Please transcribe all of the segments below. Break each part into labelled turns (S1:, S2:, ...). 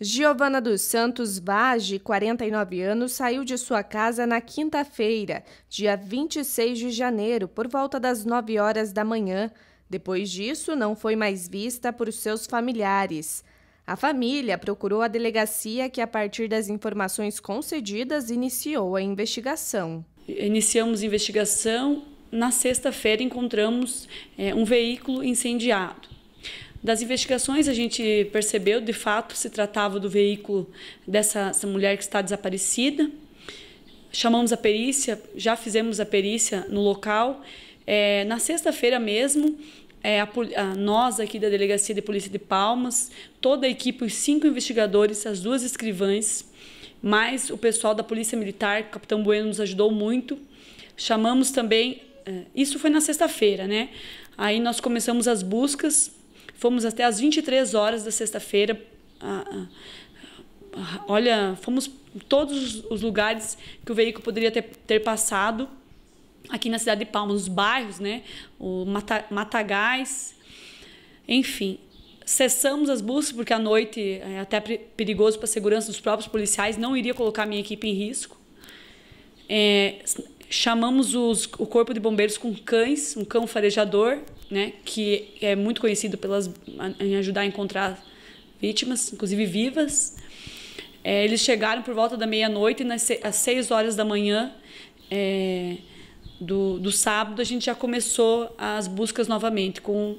S1: Giovana dos Santos Vaz, de 49 anos, saiu de sua casa na quinta-feira, dia 26 de janeiro, por volta das 9 horas da manhã. Depois disso, não foi mais vista por seus familiares. A família procurou a delegacia que, a partir das informações concedidas, iniciou a investigação.
S2: Iniciamos investigação. Na sexta-feira, encontramos é, um veículo incendiado. Das investigações, a gente percebeu, de fato, se tratava do veículo dessa mulher que está desaparecida. Chamamos a perícia, já fizemos a perícia no local. É, na sexta-feira mesmo, é, a, a, nós aqui da Delegacia de Polícia de Palmas, toda a equipe, os cinco investigadores, as duas escrivãs, mais o pessoal da Polícia Militar, o Capitão Bueno nos ajudou muito. Chamamos também, é, isso foi na sexta-feira, né? Aí nós começamos as buscas Fomos até às 23 horas da sexta-feira. Olha, fomos todos os lugares que o veículo poderia ter, ter passado aqui na cidade de Palmas, os bairros, né? O Mata, Matagais, enfim. Cessamos as buscas porque à noite é até perigoso para a segurança dos próprios policiais, não iria colocar minha equipe em risco. É, chamamos os, o corpo de bombeiros com cães, um cão farejador, né, que é muito conhecido pelas em ajudar a encontrar vítimas, inclusive vivas. É, eles chegaram por volta da meia-noite e nas, às seis horas da manhã é, do, do sábado a gente já começou as buscas novamente. Com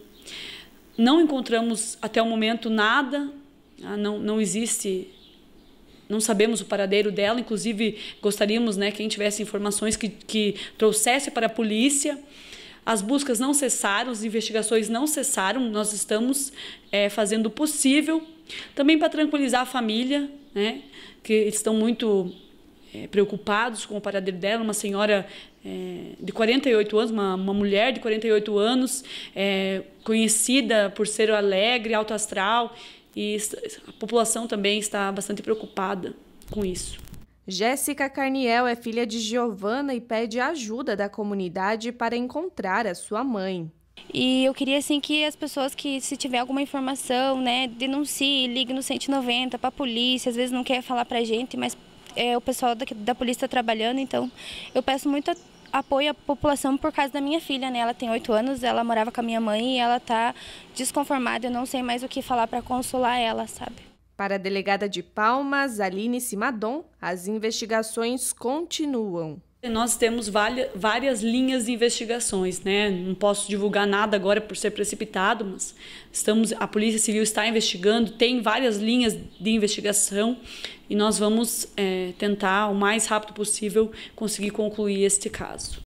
S2: não encontramos até o momento nada, tá? não não existe não sabemos o paradeiro dela, inclusive gostaríamos né, quem tivesse informações que, que trouxesse para a polícia. As buscas não cessaram, as investigações não cessaram, nós estamos é, fazendo o possível também para tranquilizar a família, né, que estão muito é, preocupados com o paradeiro dela, uma senhora é, de 48 anos, uma, uma, mulher de 48 anos, é, conhecida por ser alegre, alto astral, e a população também está bastante preocupada com isso. Jéssica Carniel é filha de
S1: Giovana e pede ajuda da comunidade para encontrar a sua mãe. E eu queria assim que as pessoas que se tiver alguma informação, né, denuncie, ligue no 190 para a polícia, às vezes não quer falar para a gente, mas é, o pessoal da, da polícia está trabalhando, então eu peço muito apoio à população por causa da minha filha, né? Ela tem oito anos, ela morava com a minha mãe e ela está desconformada, eu não sei mais o que falar para consolar ela, sabe? Para a delegada de Palmas, Aline Simadon, as investigações continuam.
S2: Nós temos várias linhas de investigações, né? Não posso divulgar nada agora por ser precipitado, mas estamos, a Polícia Civil está investigando, tem várias linhas de investigação e nós vamos é, tentar o mais rápido possível conseguir concluir este caso.